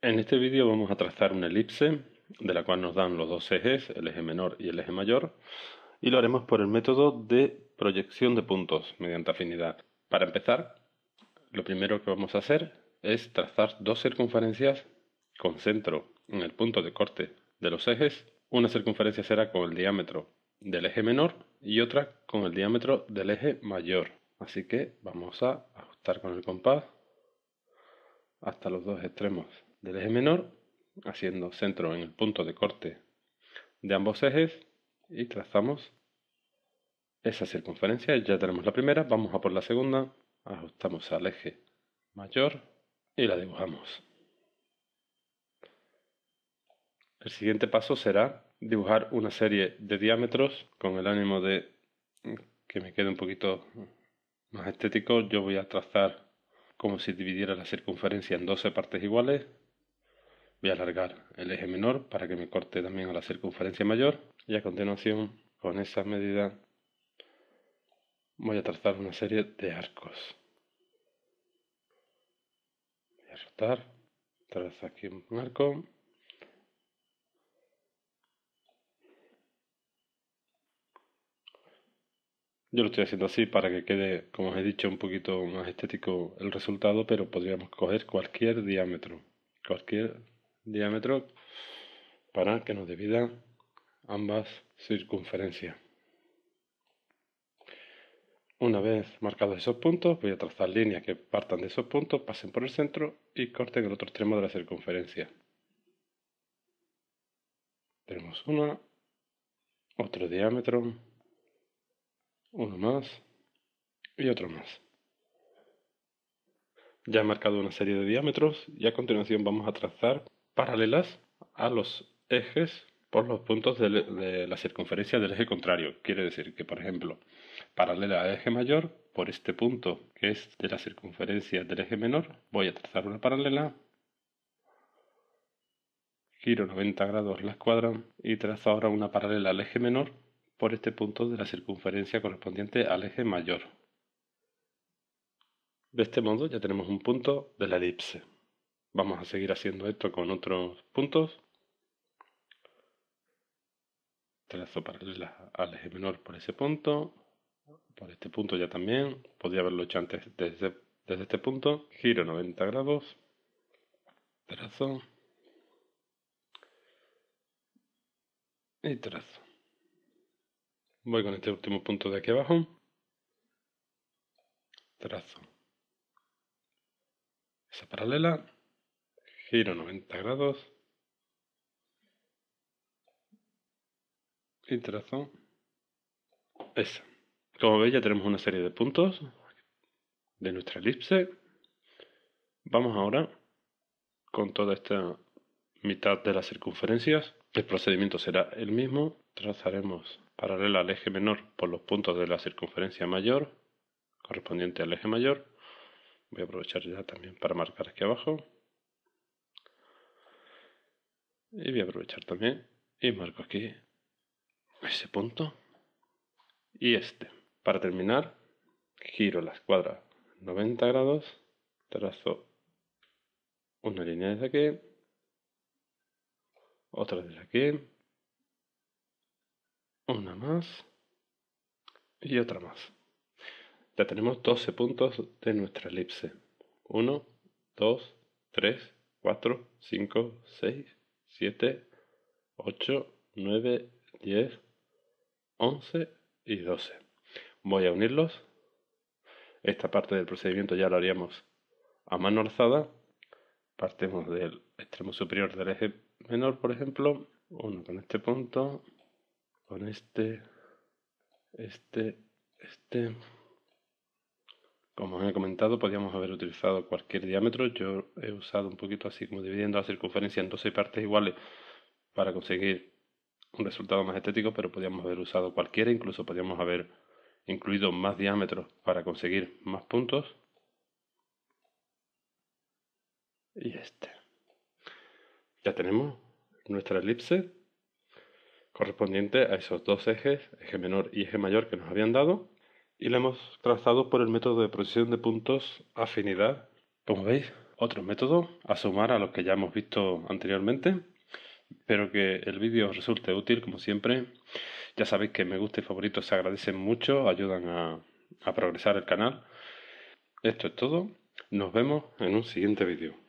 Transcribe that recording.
En este vídeo vamos a trazar una elipse de la cual nos dan los dos ejes, el eje menor y el eje mayor, y lo haremos por el método de proyección de puntos mediante afinidad. Para empezar, lo primero que vamos a hacer es trazar dos circunferencias con centro en el punto de corte de los ejes. Una circunferencia será con el diámetro del eje menor y otra con el diámetro del eje mayor. Así que vamos a ajustar con el compás hasta los dos extremos del eje menor, haciendo centro en el punto de corte de ambos ejes y trazamos esa circunferencia. Ya tenemos la primera, vamos a por la segunda, ajustamos al eje mayor y la dibujamos. El siguiente paso será dibujar una serie de diámetros con el ánimo de que me quede un poquito más estético. Yo voy a trazar como si dividiera la circunferencia en 12 partes iguales Voy a alargar el eje menor para que me corte también a la circunferencia mayor y a continuación con esa medida voy a trazar una serie de arcos. Voy a rotar, trazo aquí un arco. Yo lo estoy haciendo así para que quede, como os he dicho, un poquito más estético el resultado, pero podríamos coger cualquier diámetro, cualquier diámetro para que nos dividan ambas circunferencias. Una vez marcados esos puntos, voy a trazar líneas que partan de esos puntos, pasen por el centro y corten el otro extremo de la circunferencia. Tenemos una, otro diámetro, uno más y otro más. Ya he marcado una serie de diámetros y a continuación vamos a trazar paralelas a los ejes por los puntos e, de, la circunferencia del eje contrario. Quiere decir que, por ejemplo, paralela al eje mayor, por este punto que es de la circunferencia del eje menor, voy a trazar una paralela, giro 90 grados la escuadra y trazo ahora una paralela al eje menor por este punto de la circunferencia correspondiente al eje mayor. De este modo ya tenemos un punto de la elipse. Vamos a seguir haciendo esto con otros puntos. Trazo paralela al eje menor por ese punto. Por este punto ya también. Podría haberlo hecho antes desde, desde este punto. Giro 90 grados. Trazo. Y trazo. Voy con este último punto de aquí abajo. Trazo. Esa paralela giro 90 grados y trazo esa. Como veis ya tenemos una serie de puntos de nuestra elipse. Vamos ahora con toda esta mitad de las circunferencias. El procedimiento será el mismo. Trazaremos paralela al eje menor por los puntos de la circunferencia mayor correspondiente al eje mayor. Voy a aprovechar ya también para marcar aquí abajo. Y voy a aprovechar también y marco aquí ese punto y este. Para terminar, giro la escuadra 90 grados, trazo una línea desde aquí, otra desde aquí, una más y otra más. Ya tenemos 12 puntos de nuestra elipse. 1, 2, 3, 4, 5, 6, 7, 8, 9, 10, 11 y 12. Voy a unirlos. Esta parte del procedimiento ya lo haríamos a mano alzada. Partimos del extremo superior del eje menor, por ejemplo. Uno con este punto, con este, este, este. Como os he comentado, podíamos haber utilizado cualquier diámetro. Yo he usado un poquito así como dividiendo la circunferencia en 12 partes iguales para conseguir un resultado más estético, pero podíamos haber usado cualquiera, incluso podíamos haber incluido más diámetros para conseguir más puntos. Y este. Ya tenemos nuestra elipse correspondiente a esos dos ejes, eje menor y eje mayor que nos habían dado y lo hemos trazado por el método de precisión de puntos afinidad. Como veis, otro método a sumar a los que ya hemos visto anteriormente. Espero que el vídeo os resulte útil, como siempre. Ya sabéis que me gusta y favoritos se agradecen mucho, ayudan a, a progresar el canal. Esto es todo. Nos vemos en un siguiente vídeo.